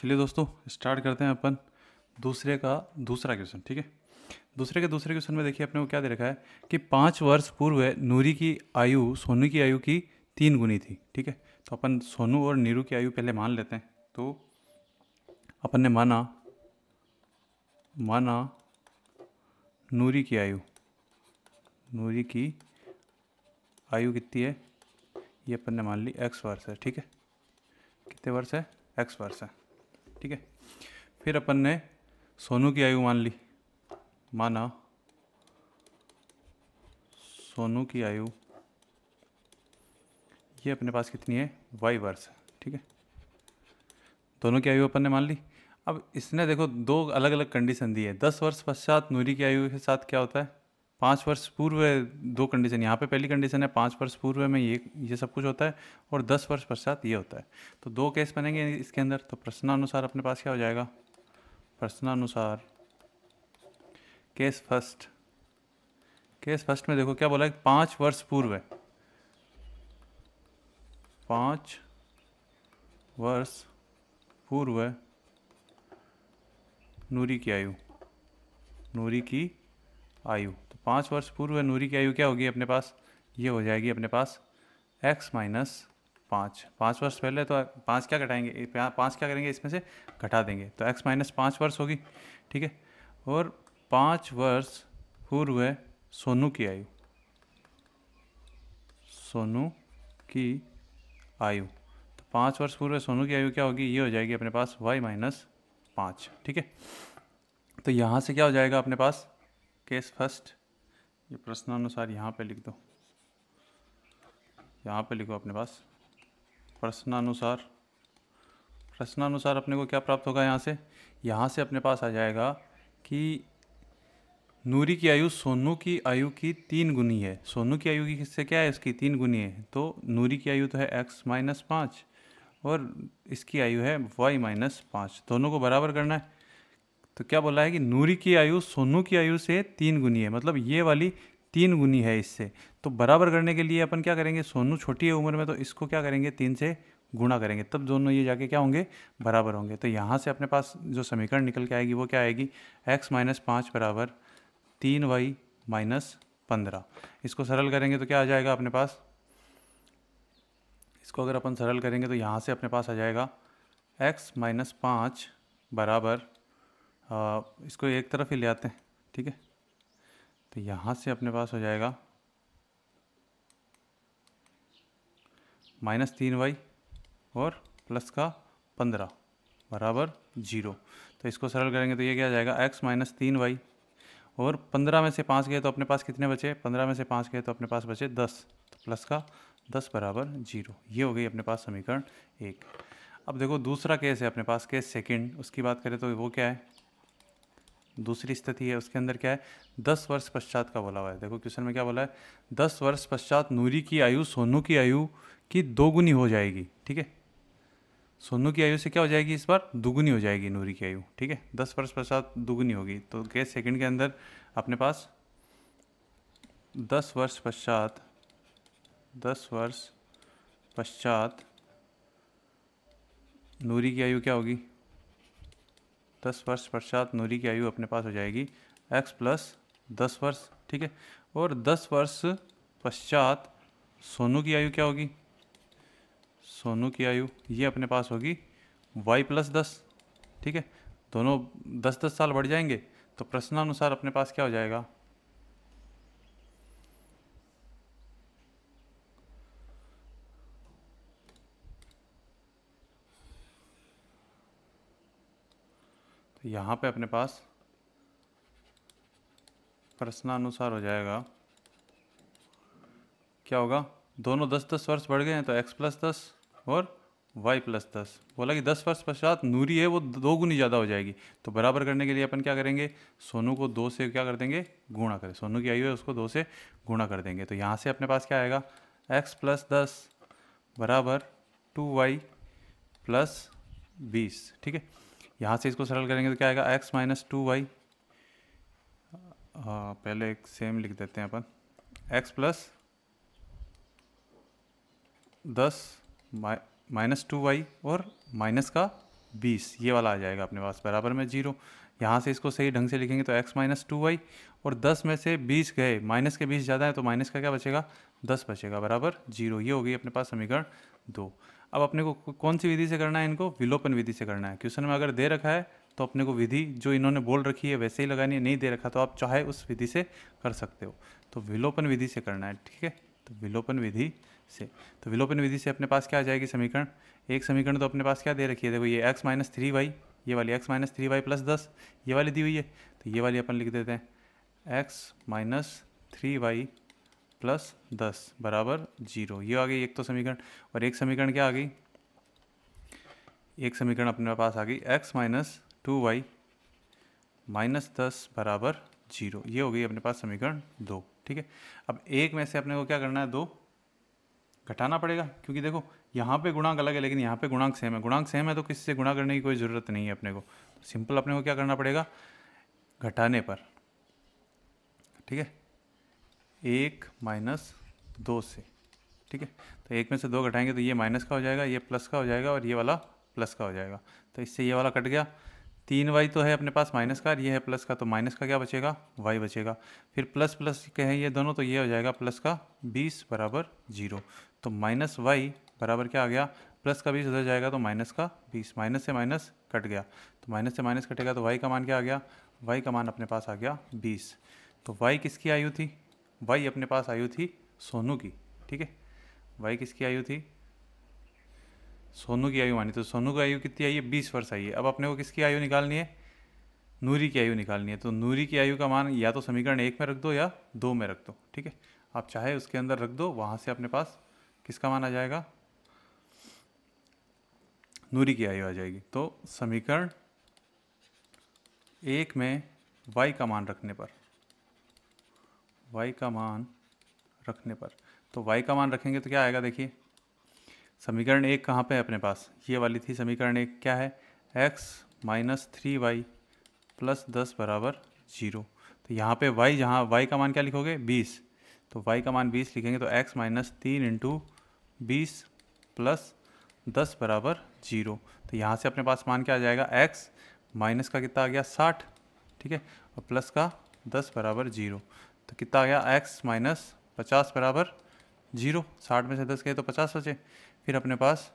चलिए दोस्तों स्टार्ट करते हैं अपन दूसरे का दूसरा क्वेश्चन ठीक है दूसरे के दूसरे क्वेश्चन में देखिए अपने को क्या दे रखा है कि पाँच वर्ष पूर्व नूरी की आयु सोनू की आयु की तीन गुनी थी ठीक है तो अपन सोनू और नीरू की आयु पहले मान लेते हैं तो अपन ने माना माना नूरी की आयु नूरी की आयु कितनी है ये अपन ने मान ली एक्स वर्ष है ठीक है कितने वर्ष है एक्स वर्ष है ठीक है फिर अपन ने सोनू की आयु मान ली माना सोनू की आयु ये अपने पास कितनी है वाई वर्ष ठीक है दोनों की आयु अपन ने मान ली अब इसने देखो दो अलग अलग कंडीशन दी है दस वर्ष पश्चात नूरी की आयु के साथ क्या होता है पाँच वर्ष पूर्व दो कंडीशन यहाँ पे पहली कंडीशन है पाँच वर्ष पूर्व में ये ये सब कुछ होता है और दस वर्ष पश्चात ये होता है तो दो केस बनेंगे इसके अंदर तो प्रश्नानुसार अपने पास क्या हो जाएगा प्रश्नानुसार केस फर्स्ट केस फर्स्ट में देखो क्या बोला है पाँच वर्ष पूर्व पाँच वर्ष पूर्व नूरी की आयु नूरी की आयु पाँच वर्ष पूर्व नूरी की आयु क्या होगी अपने पास ये हो जाएगी अपने पास एक्स माइनस पाँच पाँच वर्ष पहले तो पाँच क्या घटाएंगे पाँच क्या करेंगे इसमें से घटा देंगे तो एक्स माइनस पाँच वर्ष होगी ठीक है और पाँच वर्ष पूर्व सोनू की आयु सोनू की आयु तो पाँच वर्ष पूर्व सोनू की आयु क्या होगी ये हो जाएगी अपने पास वाई माइनस पाँच ठीक है तो यहाँ से क्या हो जाएगा अपने पास केस फर्स्ट ये प्रश्नानुसार यहाँ पे लिख दो यहाँ पे लिखो अपने पास प्रश्नानुसार प्रश्नानुसार अपने को क्या प्राप्त होगा यहाँ से यहाँ से अपने पास आ जाएगा कि नूरी की आयु सोनू की आयु की तीन गुनी है सोनू की आयु की किससे क्या है इसकी तीन गुनी है तो नूरी की आयु तो है एक्स माइनस पाँच और इसकी आयु है वाई माइनस पाँच दोनों को बराबर करना है तो क्या बोला है कि नूरी की आयु सोनू की आयु से तीन गुनी है मतलब ये वाली तीन गुनी है इससे तो बराबर करने के लिए अपन क्या करेंगे सोनू छोटी है उम्र में तो इसको क्या करेंगे तीन से गुणा करेंगे तब दोनों ये जाके क्या होंगे बराबर होंगे तो यहाँ से अपने पास जो समीकरण निकल के आएगी वो क्या आएगी एक्स माइनस पाँच बराबर तीन वाई माइनस पंद्रह इसको सरल करेंगे तो क्या आ जाएगा अपने पास इसको अगर अपन सरल करेंगे तो यहाँ से अपने पास आ जाएगा एक्स माइनस पाँच बराबर इसको एक तरफ ही ले आते हैं ठीक है तो यहाँ से अपने पास हो जाएगा माइनस तीन वाई और प्लस का पंद्रह बराबर जीरो तो इसको सरल करेंगे तो ये क्या जाएगा एक्स माइनस तीन वाई और पंद्रह में से पाँच गए तो अपने पास कितने बचे पंद्रह में से पाँच गए तो अपने पास बचे दस तो प्लस का दस बराबर जीरो ये हो गई अपने पास समीकरण एक अब देखो दूसरा केस है अपने पास केस सेकंड उसकी बात करें तो वो क्या है दूसरी स्थिति है उसके अंदर क्या है दस वर्ष पश्चात का बोला हुआ है देखो क्वेश्चन में क्या बोला है दस वर्ष पश्चात नूरी की आयु सोनू की आयु की दोगुनी हो जाएगी ठीक है सोनू की आयु से क्या हो जाएगी इस बार दुगुनी हो जाएगी नूरी की आयु ठीक है दस वर्ष पश्चात दुगुनी होगी तो गए सेकंड के अंदर अपने पास दस वर्ष पश्चात दस वर्ष पश्चात नूरी की आयु क्या होगी दस वर्ष पश्चात नूरी की आयु अपने पास हो जाएगी एक्स प्लस दस वर्ष ठीक है और दस वर्ष पश्चात सोनू की आयु क्या होगी सोनू की आयु ये अपने पास होगी वाई प्लस दस ठीक है दोनों दस दस साल बढ़ जाएंगे तो प्रश्नानुसार अपने पास क्या हो जाएगा यहाँ पे अपने पास प्रश्नानुसार हो जाएगा क्या होगा दोनों दस दस वर्ष बढ़ गए हैं तो एक्स प्लस दस और वाई प्लस दस बोला कि दस वर्ष पश्चात नूरी है वो दो गुनी ज़्यादा हो जाएगी तो बराबर करने के लिए अपन क्या करेंगे सोनू को दो से क्या कर देंगे गुणा करें सोनू की आयु है उसको दो से गुणा कर देंगे तो यहाँ से अपने पास क्या आएगा एक्स प्लस दस बराबर टू वाई प्लस बीस ठीक है यहाँ से इसको सरल करेंगे तो क्या आएगा एक्स माइनस टू वाई पहले एक सेम लिख देते हैं अपन एक्स प्लस दस माइनस टू वाई और माइनस का बीस ये वाला आ जाएगा अपने पास बराबर में जीरो यहाँ से इसको सही ढंग से लिखेंगे तो एक्स माइनस टू वाई और दस में से बीस गए माइनस के बीस ज़्यादा है तो माइनस का क्या बचेगा दस बचेगा बराबर जीरो ये होगी अपने पास समीकरण दो अब अपने को कौन सी विधि से करना है इनको विलोपन विधि से करना है क्वेश्चन में अगर दे रखा है तो अपने को विधि जो इन्होंने बोल रखी है वैसे ही लगानी है नहीं दे रखा तो आप चाहे उस विधि से कर सकते हो तो विलोपन विधि से करना है ठीक है तो विलोपन विधि से तो विलोपन विधि से अपने पास क्या आ जाएगी समीकरण एक समीकरण तो अपने पास क्या दे रखी है देखो ये एक्स माइनस थ्री वाई ये वाली x minus three y plus दस ये वाली दी हुई है तो ये वाली अपन लिख देते हैं x minus three y plus दस बराबर जीरो ये आ गई एक तो समीकरण और एक समीकरण क्या आ गई एक समीकरण अपने पास आ गई x minus two y minus दस बराबर जीरो ये हो गई अपने पास समीकरण दो ठीक है अब एक में से अपने को क्या करना है दो घटाना पड़ेगा क्योंकि देखो यहाँ पे गुणांक अलग है लेकिन यहाँ पे गुणांक सेम है गुणांक सेम है तो किसी से गुणा करने की कोई ज़रूरत नहीं है अपने को सिंपल अपने को क्या करना पड़ेगा घटाने पर ठीक है एक माइनस दो से ठीक है तो एक में से दो घटाएंगे तो ये माइनस का हो जाएगा ये प्लस का हो जाएगा और ये वाला प्लस का हो जाएगा तो इससे ये वाला कट गया तीन वाई तो है अपने पास माइनस का ये है प्लस का तो माइनस का क्या बचेगा वाई बचेगा फिर प्लस प्लस के हैं ये दोनों तो ये हो जाएगा प्लस का बीस बराबर जीरो तो माइनस वाई बराबर क्या आ गया प्लस का बीस उधर जाएगा तो माइनस का बीस माइनस से माइनस कट गया तो माइनस से माइनस कटेगा तो वाई का मान क्या आ गया वाई का मान अपने पास आ गया बीस तो वाई किसकी आयु थी वाई अपने पास आयु थी सोनू की ठीक है वाई किसकी आयु थी सोनू की आयु मानी तो सोनू की आयु कितनी आई है बीस वर्ष आई है अब अपने को किसकी आयु निकालनी है नूरी की आयु निकालनी है तो नूरी की आयु का मान या तो समीकरण एक में रख दो या दो में रख दो ठीक है आप चाहे उसके अंदर रख दो वहाँ से अपने पास किसका मान आ जाएगा नूरी की आयु आ जाएगी तो समीकरण एक में वाई का मान रखने पर y का मान रखने पर तो y का मान रखेंगे तो क्या आएगा देखिए समीकरण एक कहाँ पे है अपने पास ये वाली थी समीकरण एक क्या है x minus three y plus दस बराबर जीरो तो यहाँ पे y जहाँ y का मान क्या लिखोगे बीस तो y का मान बीस लिखेंगे तो x माइनस तीन इंटू बीस प्लस दस बराबर जीरो तो यहाँ से अपने पास मान क्या आ जाएगा x माइनस का कितना आ गया साठ ठीक है और प्लस का दस बराबर जीरो तो कितना आ गया एक्स माइनस पचास बराबर जीरो साठ में से दस गए तो पचास बचे फिर अपने पास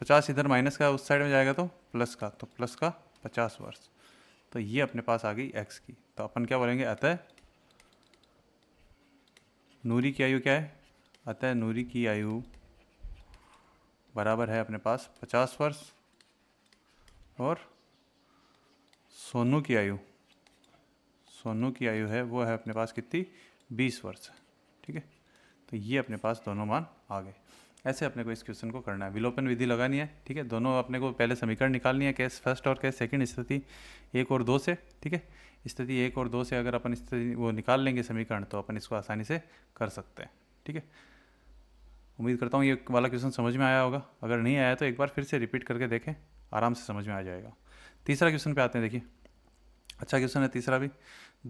पचास इधर माइनस का उस साइड में जाएगा तो प्लस का तो प्लस का पचास वर्ष तो ये अपने पास आ गई एक्स की तो अपन क्या बोलेंगे अतः नूरी की आयु क्या है अतः नूरी की आयु बराबर है अपने पास पचास वर्ष और सोनू की आयु सोनू की आयु है वो है अपने पास कितनी बीस वर्ष ठीक है तो ये अपने पास दोनों मान आ गए ऐसे अपने को इस क्वेश्चन को करना है विलोपन विधि लगानी है ठीक है दोनों अपने को पहले समीकरण निकालनी है कैस फर्स्ट और कैस सेकंड स्थिति एक और दो से ठीक है स्थिति एक और दो से अगर अपन स्थिति वो निकाल लेंगे समीकरण तो अपन इसको आसानी से कर सकते हैं ठीक है उम्मीद करता हूँ ये वाला क्वेश्चन समझ में आया होगा अगर नहीं आया तो एक बार फिर से रिपीट करके देखें आराम से समझ में आ जाएगा तीसरा क्वेश्चन पे आते हैं देखिए अच्छा क्वेश्चन है तीसरा भी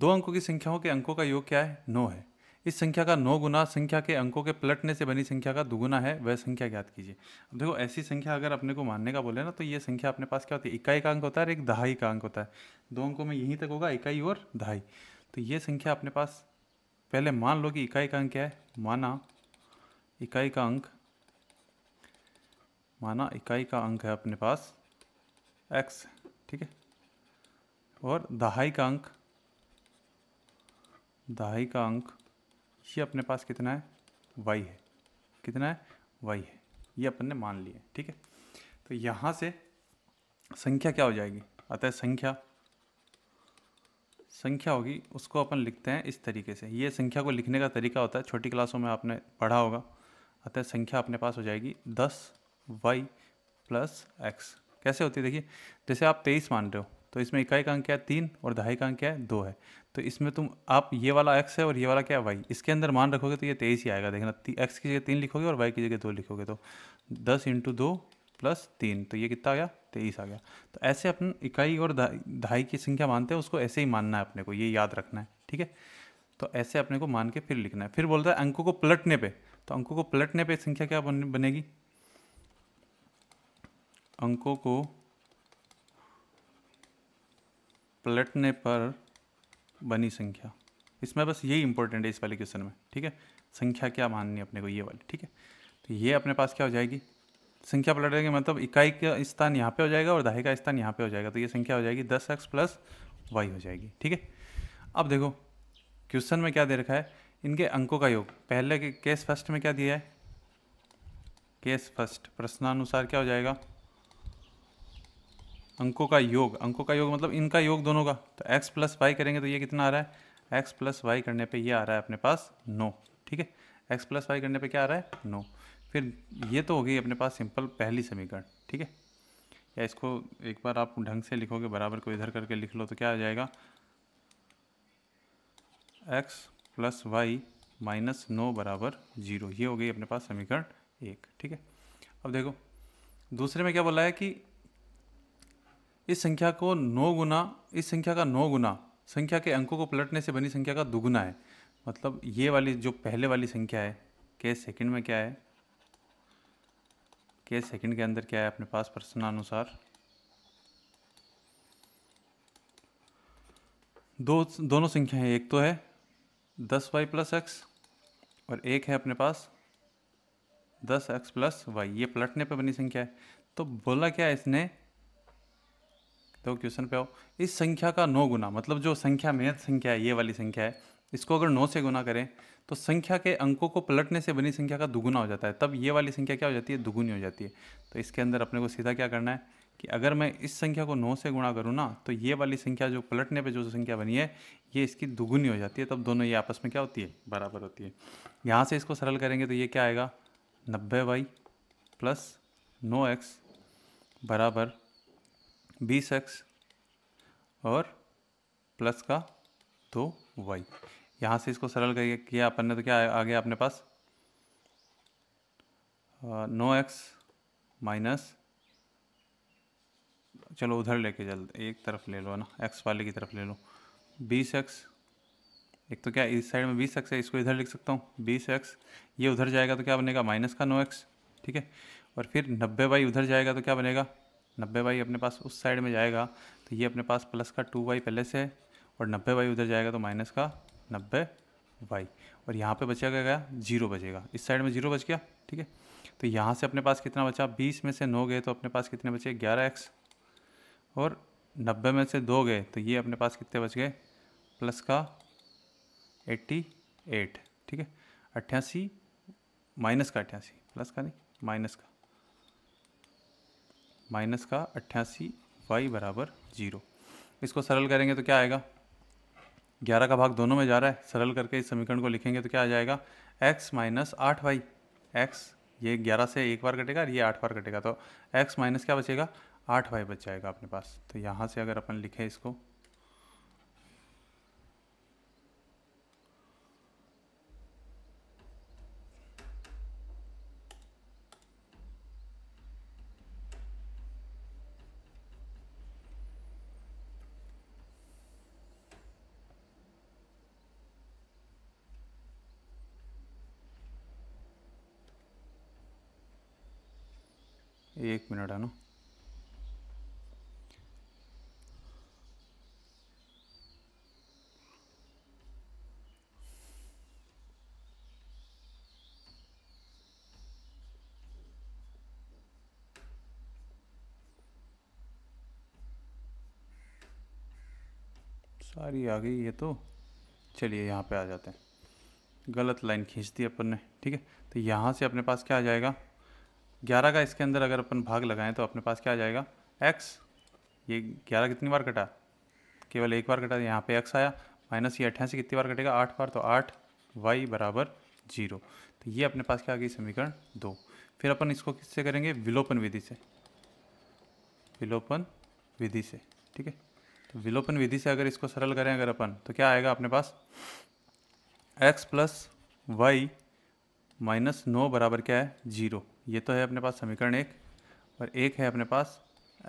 दो अंकों की संख्याओं के अंकों का योग क्या है नौ है इस संख्या का नौ गुना संख्या के अंकों के पलटने से बनी संख्या का दुगुना है वह संख्या ज्ञात कीजिए अब देखो ऐसी संख्या अगर अपने को मानने का बोले ना तो ये संख्या अपने पास क्या होती है इकाई का अंक होता है और एक दहाई का अंक होता है दो अंकों में यहीं तक होगा इकाई और दहाई तो ये संख्या अपने पास पहले मान लो कि इकाई का अंक क्या है माना इकाई का अंक माना इकाई का अंक है अपने पास एक्स ठीक है और दहाई का अंक दहाई का अंक ये अपने पास कितना है वाई है कितना है वाई है ये अपन ने मान लिया ठीक है तो यहाँ से संख्या क्या हो जाएगी अतः संख्या संख्या होगी उसको अपन लिखते हैं इस तरीके से ये संख्या को लिखने का तरीका होता है छोटी क्लासों में आपने पढ़ा होगा अतः संख्या अपने पास हो जाएगी दस वाई प्लस एक्स कैसे होती है देखिए जैसे आप तेईस मान रहे हो तो इसमें इकाई का अंक क्या है तीन और दहाई का अंक क्या है दो है तो इसमें तुम आप ये वाला एक्स है और ये वाला क्या है वाई इसके अंदर मान रखोगे तो ये तेईस ही आएगा देखना एक्स की जगह तीन लिखोगे और वाई की जगह दो लिखोगे तो दस इंटू दो प्लस तीन तो ये कितना आ गया तेईस आ गया तो ऐसे अपन इकाई और दहाई की संख्या मानते हैं उसको ऐसे ही मानना है अपने को ये याद रखना है ठीक है तो ऐसे अपने को मान के फिर लिखना है फिर बोलता है अंकों को पलटने पर तो अंकों को पलटने पर संख्या क्या बनेगी अंकों को पलटने पर बनी संख्या इसमें बस यही इंपॉर्टेंट है इस वाले क्वेश्चन में ठीक है संख्या क्या माननी है अपने को ये वाली ठीक है तो ये अपने पास क्या हो जाएगी संख्या पलट जाएगी मतलब इकाई का स्थान यहाँ पे हो जाएगा और दहाई का स्थान यहाँ पे हो जाएगा तो ये संख्या हो जाएगी दस एक्स प्लस वाई हो जाएगी ठीक है अब देखो क्वेश्चन में क्या दे रखा है इनके अंकों का योग पहले के केस फर्स्ट में क्या दिया है केस फर्स्ट प्रश्नानुसार क्या हो जाएगा अंकों का योग अंकों का योग मतलब इनका योग दोनों का तो एक्स प्लस वाई करेंगे तो ये कितना आ रहा है एक्स प्लस वाई करने पे ये आ रहा है अपने पास नो ठीक है एक्स प्लस वाई करने पे क्या आ रहा है नो फिर ये तो हो गई अपने पास सिंपल पहली समीकरण ठीक है या इसको एक बार आप ढंग से लिखोगे बराबर को इधर करके लिख लो तो क्या आ जाएगा एक्स प्लस वाई माइनस नो बराबर जीरो ये हो गई अपने पास समीकरण एक ठीक है अब देखो दूसरे में क्या बोला है कि इस संख्या को नौ गुना इस संख्या का नौ गुना संख्या के अंकों को पलटने से बनी संख्या का दुगुना है मतलब ये वाली जो पहले वाली संख्या है के सेकंड में क्या है के सेकंड के अंदर क्या है अपने पास प्रश्नानुसार दो दोनों संख्याएं एक तो है दस वाई प्लस एक्स और एक है अपने पास दस एक्स प्लस वाई ये पलटने पर बनी संख्या है तो बोला क्या है इसने देखो तो क्वेश्चन पे आओ इस संख्या का नौ गुना मतलब जो संख्या मेहनत संख्या है ये वाली संख्या है इसको अगर नौ से गुना करें तो संख्या के अंकों को पलटने से बनी संख्या का दुगुना हो जाता है तब ये वाली संख्या क्या हो जाती है दुगुनी हो जाती है तो इसके अंदर अपने को सीधा क्या करना है कि अगर मैं इस संख्या को नौ से गुणा करूँ ना तो ये वाली संख्या जो पलटने पे जो संख्या बनी है ये इसकी दुगुनी हो जाती है तब दोनों ये आपस में क्या होती है बराबर होती है यहाँ से इसको सरल करेंगे तो ये क्या आएगा नब्बे वाई प्लस नौ एक्स बराबर बीस एक्स और प्लस का दो वाई यहाँ से इसको सरल करके किया अपन ने तो क्या आ गया अपने पास नो एक्स माइनस चलो उधर लेके जल्द एक तरफ ले लो ना एक्स वाले की तरफ ले लो बीस एक्स एक तो क्या इस साइड में बीस एक्स है इसको इधर लिख सकता हूँ बीस एक्स ये उधर जाएगा तो क्या बनेगा माइनस का नो एक्स ठीक है और फिर नब्बे बाई उधर जाएगा तो क्या बनेगा नब्बे वाई अपने पास उस साइड में जाएगा तो ये अपने पास प्लस का टू वाई पहले से है और नब्बे वाई उधर जाएगा तो माइनस का नब्बे वाई और यहाँ पे बचा क्या गया जीरो बचेगा इस साइड में जीरो बच गया ठीक है तो यहाँ से अपने पास कितना बचा बीस में से नौ गए तो अपने पास कितने बचे ग्यारह एक्स और नब्बे में से दो गए तो ये अपने पास कितने बच गए प्लस का एट्टी एट ठीक है अट्ठासी माइनस का अट्ठासी प्लस का नहीं माइनस का माइनस का अट्ठासी वाई बराबर जीरो इसको सरल करेंगे तो क्या आएगा ग्यारह का भाग दोनों में जा रहा है सरल करके इस समीकरण को लिखेंगे तो क्या आ जाएगा एक्स माइनस आठ वाई एक्स ये ग्यारह से एक बार कटेगा ये आठ बार कटेगा तो एक्स माइनस क्या बचेगा आठ वाई बच जाएगा अपने पास तो यहाँ से अगर अपन लिखें इसको एक मिनट है ना सारी आ गई ये तो चलिए यहाँ पे आ जाते हैं गलत लाइन खींच दी अपन ने ठीक है तो यहाँ से अपने पास क्या आ जाएगा ग्यारह का इसके अंदर अगर अपन भाग लगाएं तो अपने पास क्या आ जाएगा एक्स ये ग्यारह कितनी बार कटा केवल एक बार कटा यहाँ पे एक्स आया माइनस ये अट्ठाईस कितनी बार कटेगा आठ बार तो आठ वाई बराबर जीरो तो ये अपने पास क्या आ गई समीकरण दो फिर अपन इसको किससे करेंगे विलोपन विधि से विलोपन विधि से ठीक है तो विलोपन विधि से अगर इसको सरल करें अगर अपन तो क्या आएगा अपने पास एक्स प्लस वाई माइनस नौ बराबर क्या है जीरो ये तो है अपने पास समीकरण एक और एक है अपने पास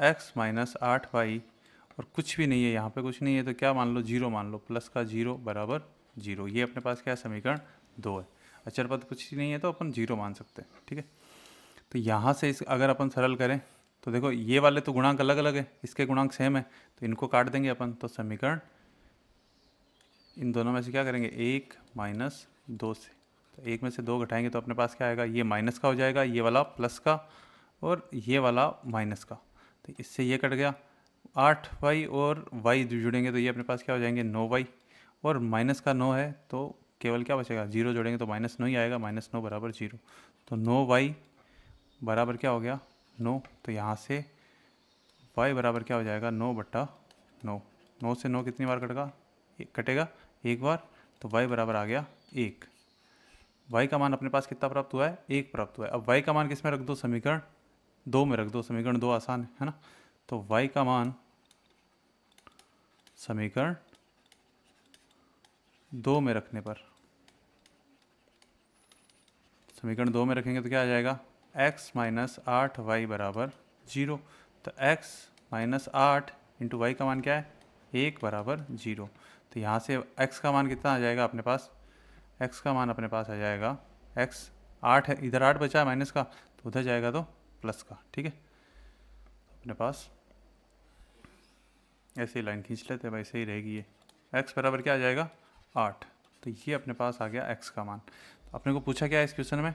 एक्स माइनस आठ वाई और कुछ भी नहीं है यहाँ पे कुछ नहीं है तो क्या मान लो जीरो मान लो प्लस का जीरो बराबर जीरो ये अपने पास क्या है समीकरण दो है अचर पद कुछ नहीं है तो अपन जीरो मान सकते हैं ठीक है तो यहाँ से इस अगर अपन सरल करें तो देखो ये वाले तो गुणांक अलग अलग है इसके गुणांक सेम है तो इनको काट देंगे अपन तो समीकरण इन दोनों में से क्या करेंगे एक माइनस दो से तो एक में से दो घटाएंगे तो अपने पास क्या आएगा ये माइनस का हो जाएगा ये वाला प्लस का और ये वाला माइनस का तो इससे ये कट गया आठ वाई और वाई जुड़ेंगे तो ये अपने पास क्या हो जाएंगे नौ वाई और माइनस का नौ है तो केवल क्या बचेगा जीरो जोड़ेंगे तो माइनस नौ ही आएगा माइनस नौ बराबर जीरो तो नौ वाई बराबर क्या हो गया नौ तो यहाँ से वाई बराबर क्या हो जाएगा नौ बट्टा नौ नौ से नौ कितनी बार कटेगा कटेगा एक बार तो वाई बराबर आ गया एक वाई का मान अपने पास कितना प्राप्त हुआ है एक प्राप्त हुआ है अब वाई का मान किस में रख दो समीकरण दो में रख दो समीकरण दो आसान है है ना तो वाई का मान समीकरण दो में रखने पर समीकरण दो में रखेंगे तो क्या आ जाएगा एक्स माइनस आठ वाई बराबर जीरो तो एक्स माइनस आठ इंटू वाई का मान क्या है एक बराबर जीरो तो यहाँ से एक्स का मान कितना आ जाएगा अपने पास एक्स का मान अपने पास आ जाएगा एक्स आठ है इधर आठ बचा है माइनस का तो उधर जाएगा तो प्लस का ठीक है अपने पास ऐसे ही लाइन खींच लेते हैं वैसे ही रहेगी ये एक्स बराबर क्या आ जाएगा आठ तो ये अपने पास आ गया एक्स का मान तो अपने को पूछा क्या है इस क्वेश्चन में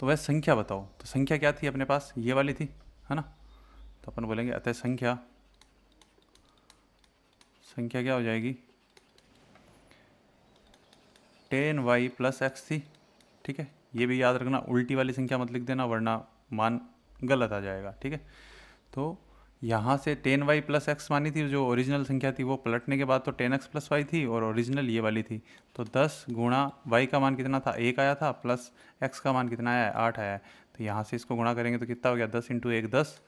तो वह संख्या बताओ तो संख्या क्या थी अपने पास ये वाली थी है ना तो अपन बोलेंगे अतः संख्या संख्या क्या हो जाएगी टेन वाई प्लस एक्स थी ठीक है ये भी याद रखना उल्टी वाली संख्या मत लिख देना वरना मान गलत आ जाएगा ठीक है तो यहाँ से टेन वाई प्लस एक्स मानी थी जो ओरिजिनल संख्या थी वो पलटने के बाद तो टेन एक्स प्लस वाई थी और ओरिजिनल ये वाली थी तो दस गुणा वाई का मान कितना था एक आया था प्लस एक्स का मान कितना आया है आठ आया है तो यहाँ से इसको गुणा करेंगे तो कितना हो गया दस इंटू एक दस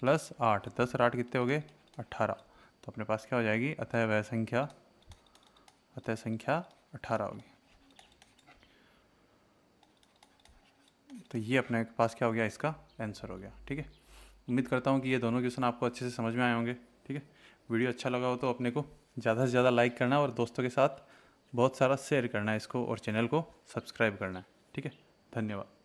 प्लस आठ दस और आठ कितने हो गए अट्ठारह तो अपने पास क्या हो जाएगी अतः वह संख्या अतः संख्या हो होगी तो ये अपने पास क्या हो गया इसका आंसर हो गया ठीक है उम्मीद करता हूँ कि ये दोनों क्वेश्चन आपको अच्छे से समझ में आए होंगे ठीक है वीडियो अच्छा लगा हो तो अपने को ज़्यादा से ज़्यादा लाइक करना और दोस्तों के साथ बहुत सारा शेयर करना है इसको और चैनल को सब्सक्राइब करना है ठीक है धन्यवाद